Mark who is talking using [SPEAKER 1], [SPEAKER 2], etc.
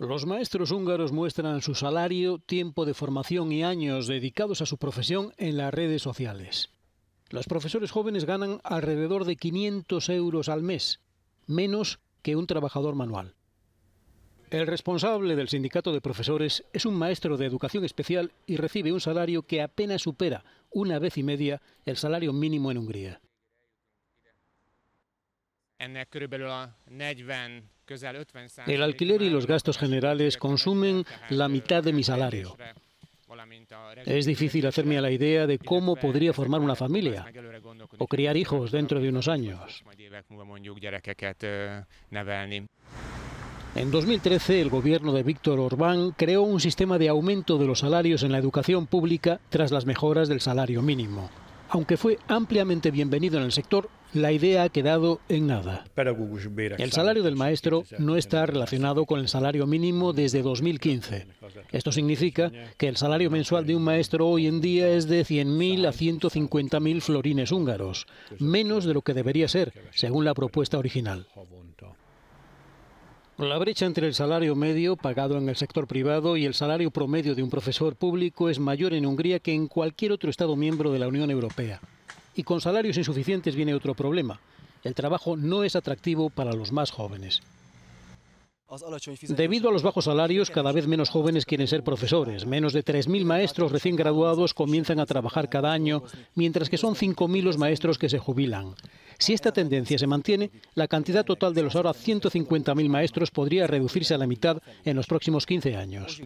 [SPEAKER 1] Los maestros húngaros muestran su salario, tiempo de formación y años dedicados a su profesión en las redes sociales. Los profesores jóvenes ganan alrededor de 500 euros al mes, menos que un trabajador manual. El responsable del sindicato de profesores es un maestro de educación especial y recibe un salario que apenas supera una vez y media el salario mínimo en Hungría.
[SPEAKER 2] El alquiler y los
[SPEAKER 1] gastos generales consumen la mitad de mi salario. Es difícil hacerme a la idea de cómo podría formar una familia
[SPEAKER 2] o criar hijos dentro de unos
[SPEAKER 1] años. En 2013, el gobierno de Víctor Orbán creó un sistema de aumento de los salarios en la educación pública tras las mejoras del salario mínimo. Aunque fue ampliamente bienvenido en el sector, la idea ha quedado en nada. El salario del maestro no está relacionado con el salario mínimo desde 2015. Esto significa que el salario mensual de un maestro hoy en día es de 100.000 a 150.000 florines húngaros, menos de lo que debería ser, según la propuesta original. La brecha entre el salario medio pagado en el sector privado y el salario promedio de un profesor público es mayor en Hungría que en cualquier otro Estado miembro de la Unión Europea. Y con salarios insuficientes viene otro problema. El trabajo no es atractivo para los más jóvenes. Debido a los bajos salarios, cada vez menos jóvenes quieren ser profesores. Menos de 3.000 maestros recién graduados comienzan a trabajar cada año, mientras que son 5.000 los maestros que se jubilan. Si esta tendencia se mantiene, la cantidad total de los ahora 150.000 maestros podría reducirse a la mitad en los próximos 15 años.